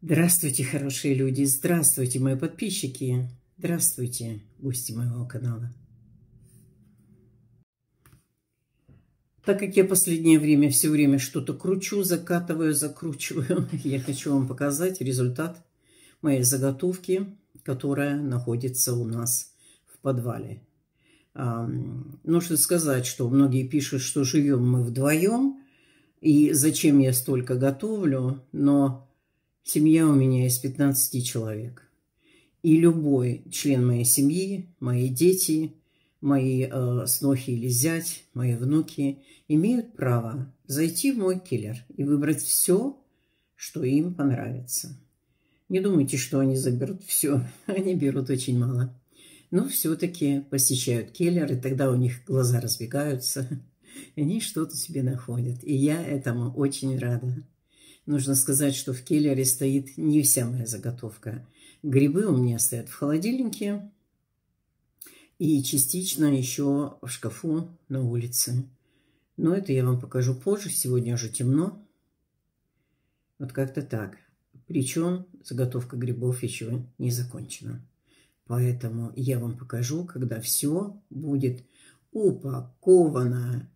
Здравствуйте, хорошие люди! Здравствуйте, мои подписчики! Здравствуйте, гости моего канала! Так как я последнее время все время что-то кручу, закатываю, закручиваю, я хочу вам показать результат моей заготовки, которая находится у нас в подвале. А, нужно сказать, что многие пишут, что живем мы вдвоем, и зачем я столько готовлю, но Семья у меня из 15 человек. И любой член моей семьи, мои дети, мои э, снохи или зять, мои внуки имеют право зайти в мой киллер и выбрать все, что им понравится. Не думайте, что они заберут все. Они берут очень мало. Но все-таки посещают киллер, и тогда у них глаза разбегаются. И они что-то себе находят. И я этому очень рада. Нужно сказать, что в келлере стоит не вся моя заготовка. Грибы у меня стоят в холодильнике и частично еще в шкафу на улице. Но это я вам покажу позже. Сегодня уже темно. Вот как-то так. Причем заготовка грибов еще не закончена. Поэтому я вам покажу, когда все будет упаковано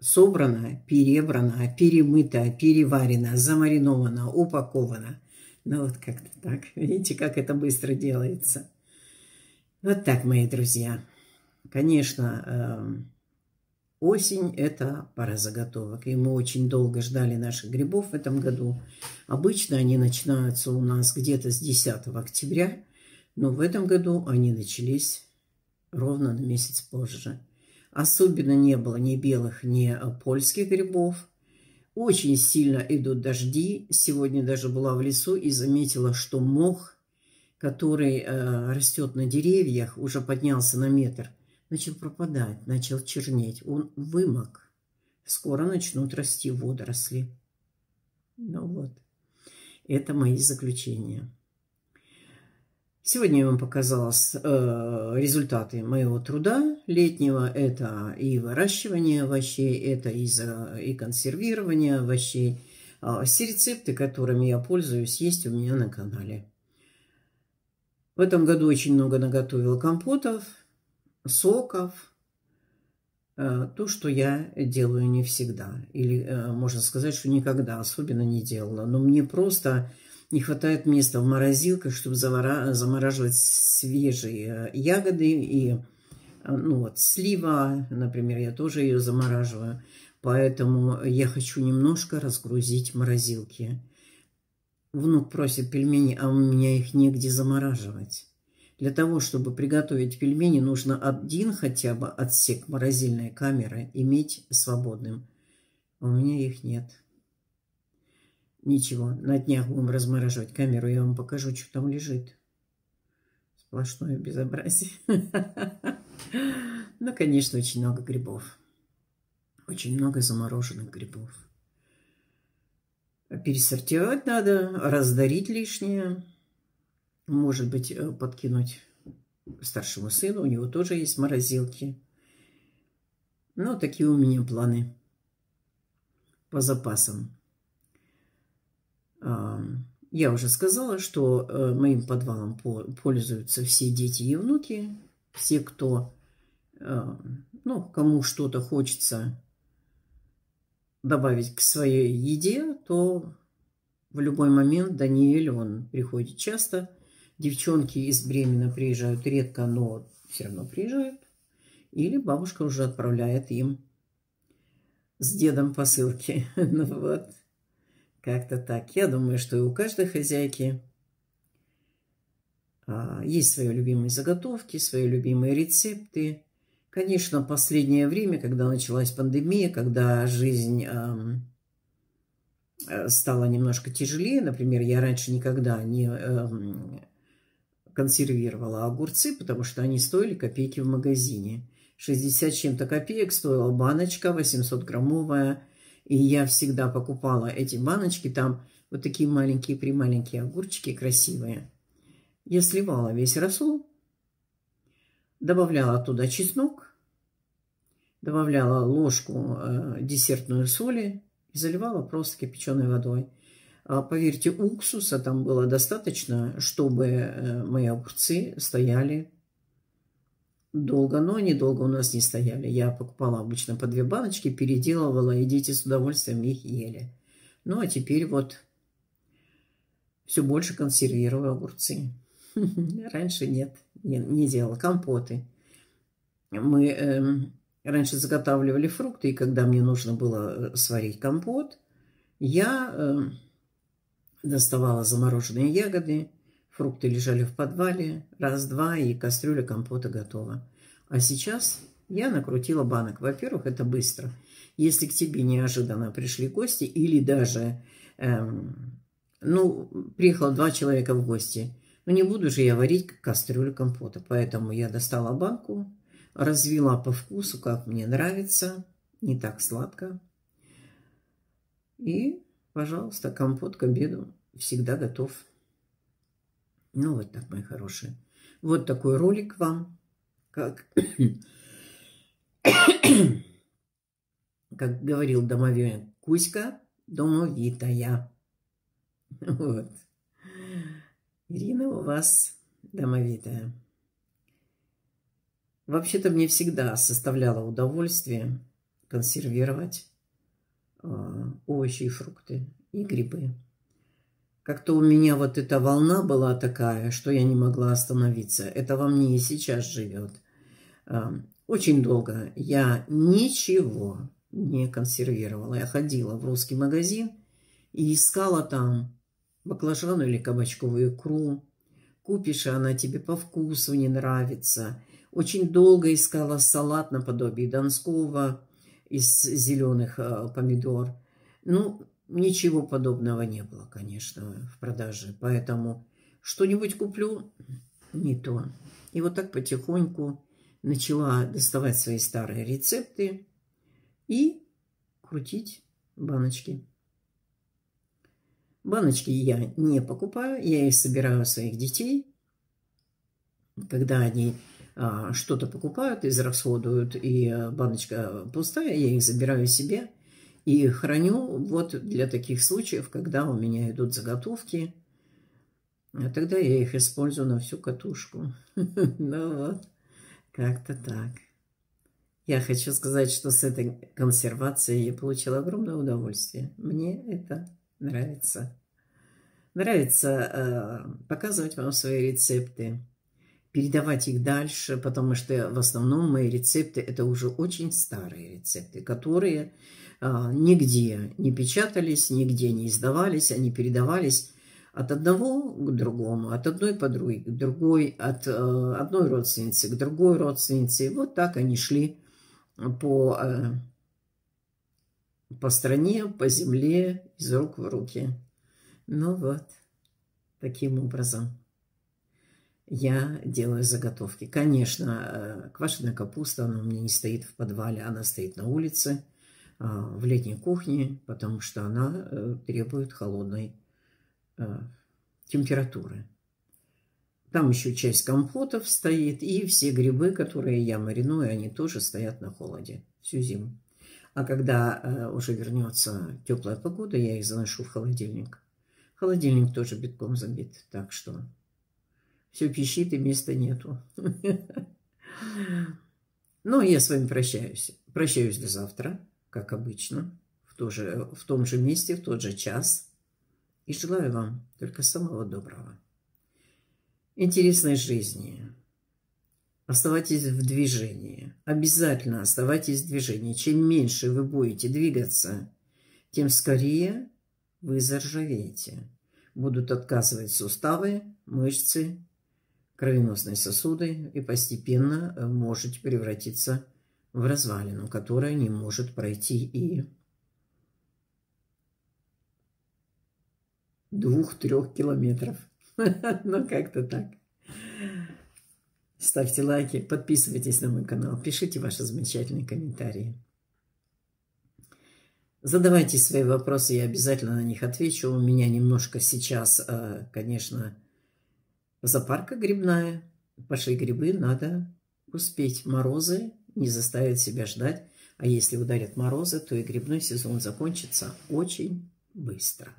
собрано, перебрано, перемыто, переварено, замариновано, упаковано. Ну вот как-то так. Видите, как это быстро делается. Вот так, мои друзья. Конечно, эм, осень – это пара заготовок. И мы очень долго ждали наших грибов в этом году. Обычно они начинаются у нас где-то с 10 октября. Но в этом году они начались ровно на месяц позже. Особенно не было ни белых, ни э, польских грибов. Очень сильно идут дожди. Сегодня даже была в лесу и заметила, что мох, который э, растет на деревьях, уже поднялся на метр, начал пропадать, начал чернеть. Он вымок. Скоро начнут расти водоросли. Ну вот, это мои заключения. Сегодня я вам показала э, результаты моего труда летнего. Это и выращивание овощей, это и, консервирование овощей. А все рецепты, которыми я пользуюсь, есть у меня на канале. В этом году очень много наготовила компотов, соков. Э, то, что я делаю не всегда. Или э, можно сказать, что никогда особенно не делала. Но мне просто не хватает места в морозилках, чтобы замораживать свежие э, ягоды. И э, ну вот, слива, например, я тоже ее замораживаю. Поэтому я хочу немножко разгрузить морозилки. Внук просит пельмени, а у меня их негде замораживать. Для того, чтобы приготовить пельмени, нужно один хотя бы отсек морозильной камеры иметь свободным. А у меня их нет. Ничего, на днях будем размораживать камеру, я вам покажу, что там лежит. Сплошное безобразие. Ну, конечно, очень много грибов. Очень много замороженных грибов. Пересортировать надо, раздарить лишнее. Может быть, э, подкинуть старшему сыну. У него тоже есть морозилки. Ну, такие у меня планы по запасам. Я уже сказала, что э, моим подвалом пользуются все дети и внуки, все, кто, э, ну, кому что-то хочется добавить к своей еде, то в любой момент Даниэль, он приходит часто. Девчонки из Бремена приезжают редко, но все равно приезжают. Или бабушка уже отправляет им с дедом посылки. ну, вот. Как-то так. Я думаю, что и у каждой хозяйки а, есть свои любимые заготовки, свои любимые рецепты. Конечно, последнее время, когда началась пандемия, когда жизнь а, стала немножко тяжелее, например, я раньше никогда не а, консервировала огурцы, потому что они стоили копейки в магазине. 60 чем-то копеек стоила баночка 800-граммовая и я всегда покупала эти баночки, там вот такие маленькие-прималенькие огурчики красивые. Я сливала весь рассол, добавляла туда чеснок, добавляла ложку э, десертную соли и заливала просто кипяченой водой. А, поверьте, уксуса там было достаточно, чтобы э, мои огурцы стояли долго, но долго у нас не стояли. Я покупала обычно по две баночки, переделывала, и дети с удовольствием их ели. Ну, а теперь вот все больше консервирую огурцы. Раньше нет, не, делала. Компоты. Мы эм, раньше заготавливали фрукты, и когда мне нужно было э, сварить компот, я эм, доставала замороженные ягоды, Фрукты лежали в подвале. Раз-два, и кастрюля компота готова. А сейчас я накрутила банок. Во-первых, это быстро. Если к тебе неожиданно пришли гости или даже... Эм, ну, приехало два человека в гости. Ну, не буду же я варить кастрюлю компота. Поэтому я достала банку, развела по вкусу, как мне нравится. Не так сладко. И, пожалуйста, компот к обеду всегда готов. Ну вот так, мои хорошие. Вот такой ролик вам. Как, как говорил домовик Кузька, домовитая. Вот. Ирина у вас домовитая. Вообще-то мне всегда составляло удовольствие консервировать а, овощи и фрукты и грибы. Как-то у меня вот эта волна была такая, что я не могла остановиться. Это во мне и сейчас живет. Очень долго я ничего не консервировала. Я ходила в русский магазин и искала там баклажану или кабачковую икру. Купишь, и она тебе по вкусу не нравится. Очень долго искала салат наподобие Донского из зеленых э, помидор. Ну, Ничего подобного не было, конечно, в продаже. Поэтому что-нибудь куплю, не то. И вот так потихоньку начала доставать свои старые рецепты и крутить баночки. Баночки я не покупаю, я их собираю у своих детей. Когда они а, что-то покупают, израсходуют, и а, баночка а, пустая, я их забираю себе – и храню вот для таких случаев, когда у меня идут заготовки. А тогда я их использую на всю катушку. Ну вот, как-то так. Я хочу сказать, что с этой консервацией я получила огромное удовольствие. Мне это нравится. Нравится э, показывать вам свои рецепты, передавать их дальше, потому что в основном мои рецепты – это уже очень старые рецепты, которые а, нигде не печатались, нигде не издавались, они передавались от одного к другому, от одной подруги к другой, от э, одной родственницы к другой родственнице. И вот так они шли по, э, по стране, по земле, из рук в руки. Ну вот, таким образом я делаю заготовки. Конечно, э, квашеная капуста, она у меня не стоит в подвале, она стоит на улице. Э, в летней кухне, потому что она э, требует холодной э, температуры. Там еще часть компотов стоит, и все грибы, которые я мариную, они тоже стоят на холоде всю зиму. А когда уже вернется теплая погода, я их заношу в холодильник. Холодильник тоже битком забит, так что все пищит и места нету. Но ну, я с вами прощаюсь. Прощаюсь до завтра как обычно, в, то же, в том же месте, в тот же час. И желаю вам только самого доброго, интересной жизни. Оставайтесь в движении. Обязательно оставайтесь в движении. Чем меньше вы будете двигаться, тем скорее вы заржавеете. Будут отказывать суставы, мышцы, кровеносные сосуды и постепенно э, можете превратиться в в развалину, которая не может пройти и двух-трех километров. но ну, как-то так. Ставьте лайки, подписывайтесь на мой канал, пишите ваши замечательные комментарии. Задавайте свои вопросы, я обязательно на них отвечу. У меня немножко сейчас, э, конечно, запарка грибная. Пошли грибы, надо успеть. Морозы, не заставит себя ждать, а если ударят морозы, то и грибной сезон закончится очень быстро.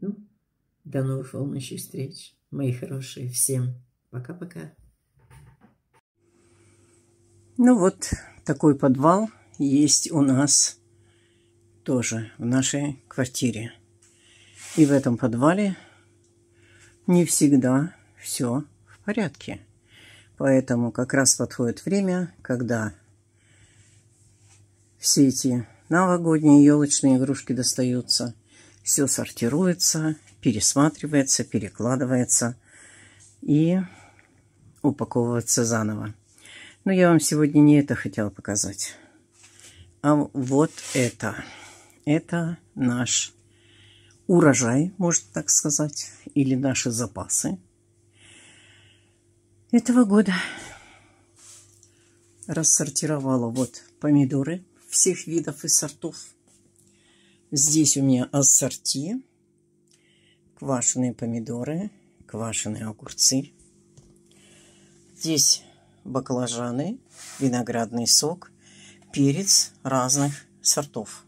Ну, до новых волнующих встреч, мои хорошие. Всем пока-пока. Ну вот, такой подвал есть у нас тоже в нашей квартире. И в этом подвале не всегда все в порядке. Поэтому как раз подходит время, когда все эти новогодние елочные игрушки достаются. Все сортируется, пересматривается, перекладывается и упаковывается заново. Но я вам сегодня не это хотела показать. А вот это. Это наш урожай, можно так сказать, или наши запасы этого года. Рассортировала вот помидоры всех видов и сортов. Здесь у меня ассорти, квашеные помидоры, квашеные огурцы. Здесь баклажаны, виноградный сок, перец разных сортов.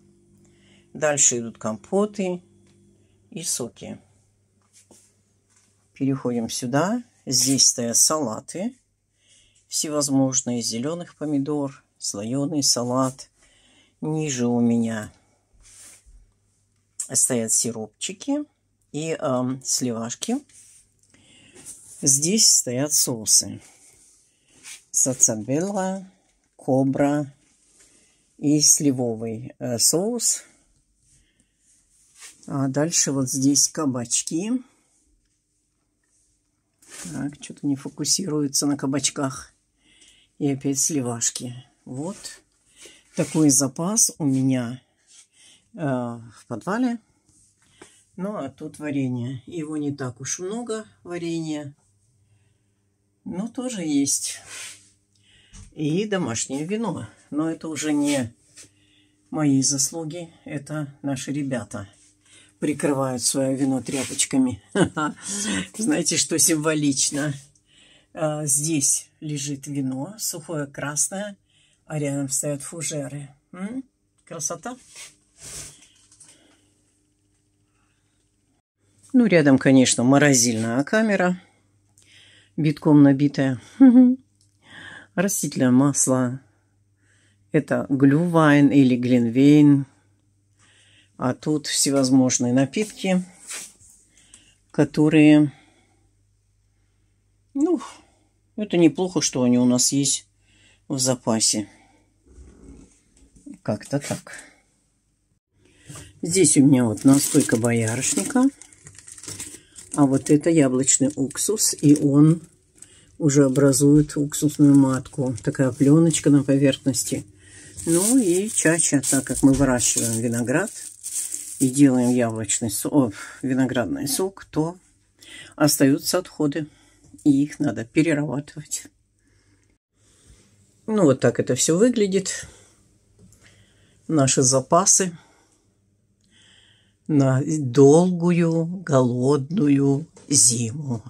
Дальше идут компоты и соки. Переходим сюда Здесь стоят салаты, всевозможные зеленых помидор, слоеный салат. Ниже у меня стоят сиропчики и э, сливашки. Здесь стоят соусы. Сацабелла, кобра и сливовый э, соус. А дальше вот здесь кабачки так, что-то не фокусируется на кабачках. И опять сливашки. Вот такой запас у меня э, в подвале. Ну, а тут варенье. Его не так уж много, варенья. Но тоже есть. И домашнее вино. Но это уже не мои заслуги, это наши ребята – прикрывают свое вино тряпочками. Знаете, что символично? А, здесь лежит вино, сухое красное, а рядом стоят фужеры. Красота? Ну, рядом, конечно, морозильная камера, битком набитая. Растительное масло. Это глювайн или глинвейн. А тут всевозможные напитки, которые... Ну, это неплохо, что они у нас есть в запасе. Как-то так. Здесь у меня вот настойка боярышника. А вот это яблочный уксус. И он уже образует уксусную матку. Такая пленочка на поверхности. Ну и чача, так как мы выращиваем виноград, и делаем яблочный сок, виноградный сок, то остаются отходы, и их надо перерабатывать. Ну, вот так это все выглядит. Наши запасы на долгую голодную зиму.